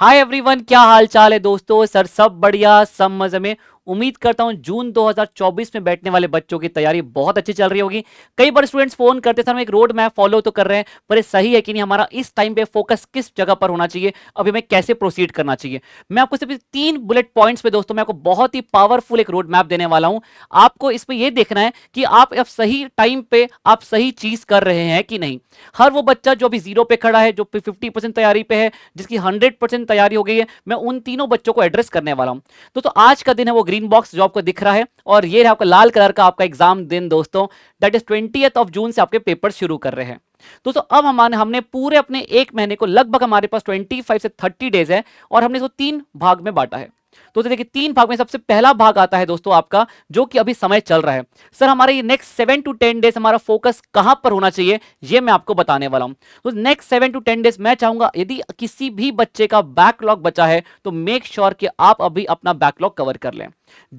hi everyone क्या हाल चाल है दोस्तों सर सब बढ़िया सब मजे में उम्मीद करता हूं जून 2024 में बैठने वाले बच्चों की तैयारी बहुत अच्छी चल रही होगी कई बार स्टूडेंट्स फोन करते सर हम एक रोड मैप फॉलो तो कर रहे हैं पर सही है कि नहीं हमारा इस टाइम पे फोकस किस जगह पर होना चाहिए अभी हमें कैसे प्रोसीड करना चाहिए मैं आपको सिर्फ तीन बुलेट पॉइंट्स पे दोस्तों मैं आपको बहुत ही पावरफुल एक रोड मैप देने वाला हूं आपको इस पर यह देखना है कि आप सही टाइम पे आप सही चीज कर रहे हैं कि नहीं हर वो बच्चा जो अभी जीरो पे खड़ा है जो फिफ्टी तैयारी पे है जिसकी हंड्रेड तैयारी हो गई है मैं उन तीनों बच्चों को एड्रेस करने वाला हूं दोस्तों आज का दिन है वो ग्रीन बॉक्स जो आपको दिख रहा है और ये आपका लाल कलर का आपका एग्जाम दिन दोस्तों that is twenty of June से आपके पेपर शुरू कर रहे हैं दोस्तों अब हमारे हमने पूरे अपने एक महीने को लगभग हमारे पास 25 से 30 डेज है और हमने इसको तीन भाग में बांटा है तो देखिए तीन भाग में सबसे पहला भाग आता है दोस्तों आपका जो कि अभी समय चल रहा है सर हमारे ये next seven to ten days हमारा फोकस कहां पर होना चाहिए ये मैं आपको बताने वाला हूं तो next seven to ten days मैं चाहूंगा यदि किसी भी बच्चे का बैकलॉग बचा है तो मेक श्योर sure कि आप अभी अपना बैकलॉग कवर कर लें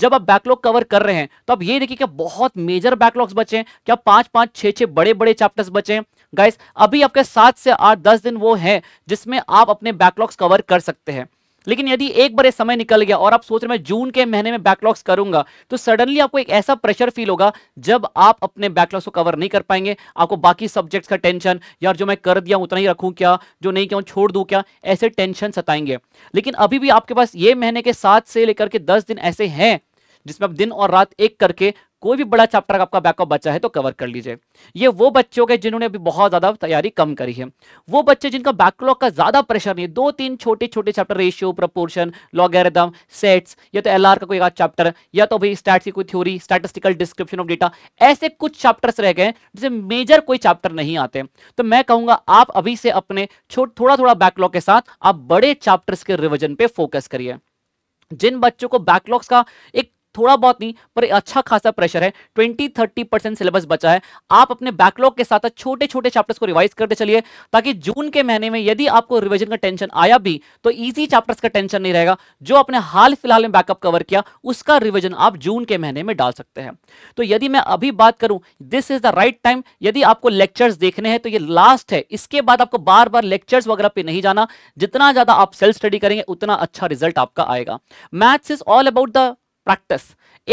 जब आप बैकलॉग कवर कर रहे हैं तो आप ये देखिए कि बहुत मेजर बैकलॉग्स बचे हैं क्या पांच पांच छह छह बड़े बड़े चैप्टर्स बचे हैं गाइस अभी आपके सात से आठ दस दिन वो हैं जिसमें आप अपने बैकलॉग्स कवर कर सकते हैं लेकिन यदि एक बार ये समय निकल गया और आप सोच रहे हैं जून के महीने में बैकलॉग्स करूंगा तो सडनली आपको एक ऐसा प्रेशर फील होगा जब आप अपने बैकलॉग्स को कवर नहीं कर पाएंगे आपको बाकी सब्जेक्ट्स का टेंशन यार जो मैं कर दिया उतना ही रखूं क्या जो नहीं क्या छोड़ दूं क्या ऐसे टेंशन सताएंगे लेकिन अभी भी आपके पास ये महीने के सात से लेकर के दस दिन ऐसे हैं जिसमें आप दिन और रात एक करके कोई भी बड़ा चैप्टर आपका बैकअप बच्चा है तो कवर कर लीजिए ये वो बच्चों के जिन्होंने अभी बहुत ज़्यादा तैयारी कम करी है वो बच्चे जिनका बैकलॉग का ज़्यादा प्रेशर नहीं दो तीन छोटे छोटे chapter ratio proportion logarithm sets या तो एल का कोई चैप्टर या तो भाई स्टैट्स की कोई theory statistical description of data ऐसे कुछ चैप्टर्स रह गए जिसे मेजर कोई चैप्टर नहीं आते तो मैं कहूंगा आप अभी से अपने थोड़ा थोड़ा बैकलॉग के साथ आप बड़े चैप्टर्स के रिविजन पे फोकस करिए जिन बच्चों को बैकलॉग्स का एक थोड़ा बहुत नहीं पर अच्छा खासा प्रेशर है ट्वेंटी थर्टी परसेंट सिलेबस बचा है आप अपने बैकलॉग के साथ छोटे छोटे चैप्टर्स को रिवाइज करते चलिए ताकि जून के महीने में यदि आपको रिविजन का टेंशन आया भी तो इजी चैप्टर्स का टेंशन नहीं रहेगा जो आपने हाल फिलहाल में बैकअप कवर किया उसका रिविजन आप जून के महीने में डाल सकते हैं तो यदि मैं अभी बात करूं this is the right time यदि आपको लेक्चर्स देखने हैं तो ये लास्ट है इसके बाद आपको बार बार लेक्चर्स वगैरह पे नहीं जाना जितना ज्यादा आप सेल्फ स्टडी करेंगे उतना अच्छा रिजल्ट आपका आएगा maths is all about the practice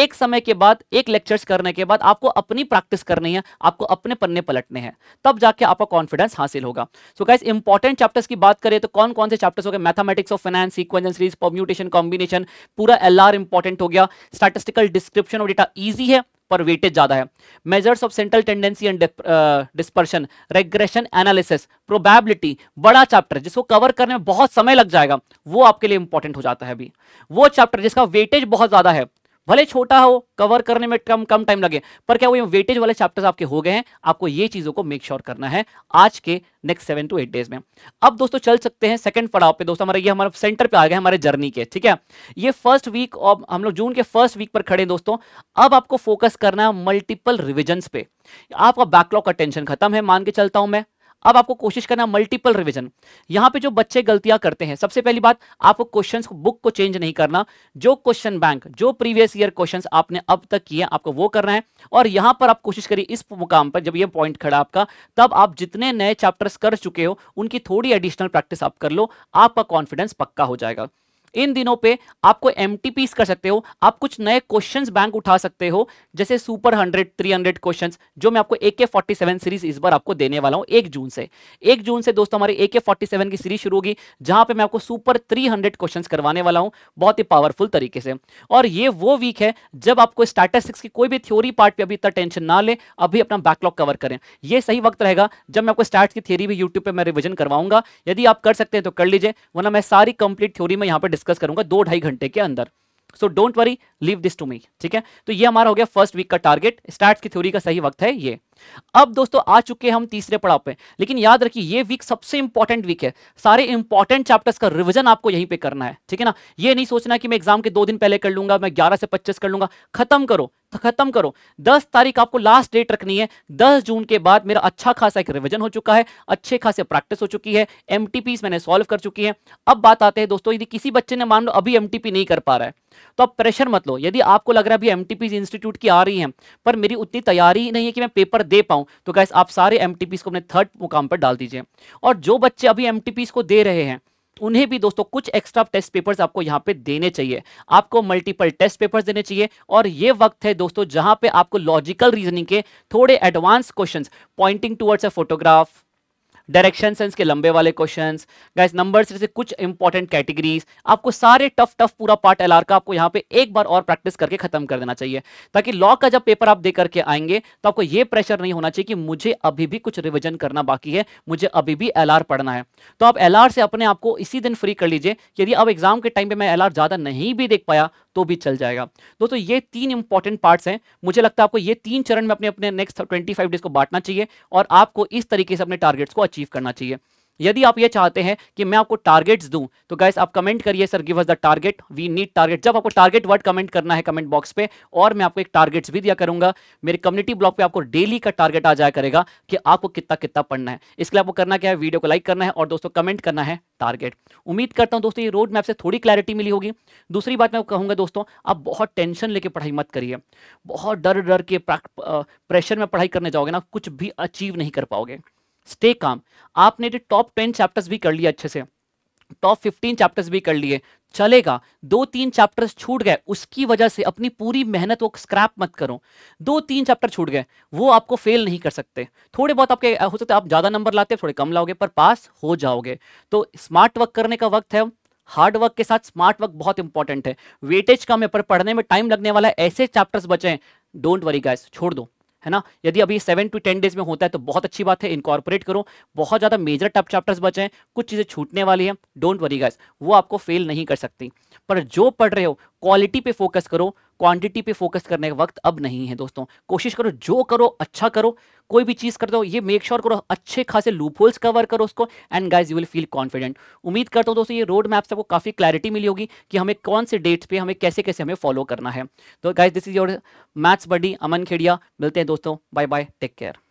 एक समय के बाद एक लेक्चर्स करने के बाद आपको अपनी प्रैक्टिस करनी है आपको अपने पन्ने पलटने हैं तब जाके आपका कॉन्फिडेंस हासिल होगा सो गाइस इंपॉर्टेंट चैप्टर्स की बात करें तो कौन कौन से चैप्टर्स हो गए mathematics of finance sequence series permutation combination पूरा एल इंपॉर्टेंट हो गया स्टैटिस्टिकल डिस्क्रिप्शन और डेटा ईजी है पर वेटेज ज्यादा है measures of central tendency and dispersion regression analysis probability बड़ा चैप्टर जिसको कवर करने में बहुत समय लग जाएगा वो आपके लिए इंपॉर्टेंट हो जाता है अभी वो चैप्टर जिसका वेटेज बहुत ज्यादा है भले छोटा हो कवर करने में कम कम टाइम लगे पर क्या वो वेटेज वाले चैप्टर्स आपके हो गए हैं आपको ये चीज़ों को मेक श्योर sure करना है आज के next seven to eight days में अब दोस्तों चल सकते हैं सेकंड पड़ाव पे दोस्तों हमारे ये हमारे सेंटर पे आ गए हमारे जर्नी के ठीक है ये फर्स्ट वीक और हम लोग जून के फर्स्ट वीक पर खड़े दोस्तों अब आपको फोकस करना है मल्टीपल रिविजन पे आपका बैकलॉग का टेंशन खत्म है मान के चलता हूं मैं अब आपको कोशिश करना मल्टीपल रिविजन यहां पे जो बच्चे गलतियां करते हैं सबसे पहली बात आपको को बुक को चेंज नहीं करना जो क्वेश्चन बैंक जो प्रीवियस ईयर क्वेश्चन आपने अब तक किए आपको वो करना है और यहां पर आप कोशिश करिए इस मुकाम पर जब ये पॉइंट खड़ा आपका तब आप जितने नए चैप्टर्स कर चुके हो उनकी थोड़ी एडिशनल प्रैक्टिस आप कर लो आपका कॉन्फिडेंस पक्का हो जाएगा इन दिनों पे आपको एम कर सकते हो आप कुछ नए क्वेश्चन बैंक उठा सकते हो जैसे super hundred three hundred question जो मैं आपको ए के फोर्टी सेवन सीरीज इस बार आपको देने वाला हूँ एक जून से एक जून से दोस्तों हमारे ए के फोर्टी सेवन की सीरीज शुरू होगी जहां पे मैं आपको सुपर थ्री हंड्रेड क्वेश्चन करवाने वाला हूँ बहुत ही पावरफुल तरीके से और ये वो वीक है जब आपको स्टैटिस्टिक्स की कोई भी थ्योरी पार्ट पे अभी इतना टेंशन ना ले अभी अपना बैकलॉग कवर करें ये सही वक्त रहेगा जब मैं आपको स्टार्ट की थ्योरी भी यूट्यूब पर मैं रिविजन करवाऊंगा यदि आप कर सकते हैं तो कर लीजिए वरना मैं सारी कंप्लीट थ्योरी में यहाँ पर डिस्कस करूंगा दो ढाई घंटे के अंदर so don't worry leave this to me ठीक है तो ये हमारा हो गया फर्स्ट वीक का टारगेट स्टार्ट की थ्योरी का सही वक्त है ये अब दोस्तों आ चुके हैं हम तीसरे पड़ाव पे लेकिन याद रखिए ये वीक सबसे इंपॉर्टेंट वीक है सारे इंपॉर्टेंट चैप्टर्स का रिवीजन आपको यहीं पे करना है ठीक है ना ये नहीं सोचना कि मैं एग्जाम के दो दिन पहले कर लूंगा मैं 11 से 25 कर लूंगा खत्म करो खत्म करो 10 तारीख आपको लास्ट डेट रखनी है 10 जून के बाद मेरा अच्छा खासा एक रिवीजन हो चुका है अच्छे खासे प्रैक्टिस हो चुकी है एम मैंने सॉल्व कर चुकी है अब बात आते हैं दोस्तों यदि किसी बच्चे ने मान लो अभी एम नहीं कर पा रहा है तो आप प्रेशर मत लो यदि आपको लग रहा है अभी एम इंस्टीट्यूट की आ रही है पर मेरी उतनी तैयारी नहीं है कि मैं पेपर दे पाऊं तो गैस आप सारे एम को अपने थर्ड मुकाम पर डाल दीजिए और जो बच्चे अभी एम को दे रहे हैं उन्हें भी दोस्तों कुछ एक्स्ट्रा टेस्ट पेपर्स आपको यहाँ पे देने चाहिए आपको मल्टीपल टेस्ट पेपर्स देने चाहिए और ये वक्त है दोस्तों जहाँ पे आपको लॉजिकल रीजनिंग के थोड़े advance questions pointing towards a photograph direction sense के लंबे वाले क्वेश्चंस गाइस नंबर्स जैसे कुछ इंपॉर्टेंट कैटेगरीज आपको सारे टफ टफ पूरा पार्ट एलआर का आपको यहाँ पे एक बार और प्रैक्टिस करके खत्म कर देना चाहिए ताकि लॉ का जब पेपर आप दे करके आएंगे तो आपको ये प्रेशर नहीं होना चाहिए कि मुझे अभी भी कुछ रिविजन करना बाकी है मुझे अभी भी एल पढ़ना है तो आप एल से अपने आप को इसी दिन फ्री कर लीजिए यदि अब एग्जाम के टाइम पर मैं एल ज़्यादा नहीं भी देख पाया तो भी चल जाएगा दोस्तों ये तीन इंपॉर्टेंट पार्ट्स हैं मुझे लगता है आपको ये तीन चरण में अपने अपने नेक्स्ट ट्वेंटी डेज को बांटना चाहिए और आपको इस तरीके से अपने टारगेट्स को अचीव करना चाहिए यदि आप ये चाहते हैं कि मैं आपको टारगेट्स दूं तो गाइस आप कमेंट करिए sir give us the target we need target जब आपको टारगेट वर्ड कमेंट करना है कमेंट बॉक्स पे और मैं आपको एक टारगेट्स भी दिया करूंगा मेरे कम्युनिटी ब्लॉग पे आपको डेली का टारगेट आ जाया करेगा कि आपको कितना कितना पढ़ना है इसके लिए आपको करना क्या है वीडियो को लाइक करना है और दोस्तों कमेंट करना है टारगेट उम्मीद करता हूँ दोस्तों ये रोड मैप से थोड़ी क्लैरिटी मिली होगी दूसरी बात मैं कहूँगा दोस्तों आप बहुत टेंशन लेके पढ़ाई मत करिए बहुत डर डर के प्रेशर में पढ़ाई करने जाओगे ना कुछ भी अचीव नहीं कर पाओगे स्टे काम आपने जो टॉप टेन चैप्टर्स भी कर लिए अच्छे से टॉप फिफ्टीन चैप्टर्स भी कर लिए चलेगा दो तीन चैप्टर्स छूट गए उसकी वजह से अपनी पूरी मेहनत को स्क्रैप मत करो दो तीन चैप्टर छूट गए वो आपको फेल नहीं कर सकते थोड़े बहुत आपके हो सकते आप ज़्यादा नंबर लाते थोड़े कम लाओगे पर पास हो जाओगे तो स्मार्ट वर्क करने का वक्त है हार्ड वर्क के साथ स्मार्ट वर्क बहुत इंपॉर्टेंट है वेटेज कम है पर पढ़ने में टाइम लगने वाला ऐसे चैप्टर्स बचे हैं डोंट वरी गैस छोड़ दो है ना यदि अभी सेवन टू टेन डेज में होता है तो बहुत अच्छी बात है इनकॉर्पोरेट करो बहुत ज़्यादा मेजर टफ चैप्टर्स बचे हैं कुछ चीज़ें छूटने वाली हैं डोंट वरी गाइस वो आपको फेल नहीं कर सकती पर जो पढ़ रहे हो क्वालिटी पे फोकस करो क्वांटिटी पे फोकस करने का वक्त अब नहीं है दोस्तों कोशिश करो जो करो अच्छा करो कोई भी चीज़ करते हो ये मेक श्योर sure करो अच्छे खासे लूप होल्स कवर करो उसको and guys you will feel confident उम्मीद करता हूँ दोस्तों ये रोड मैप से आपको काफ़ी क्लैरिटी मिली होगी कि हमें कौन से डेट्स पे हमें कैसे कैसे हमें फॉलो करना है तो guys this is your maths buddy Aman Khedia मिलते हैं दोस्तों बाय बाय टेक केयर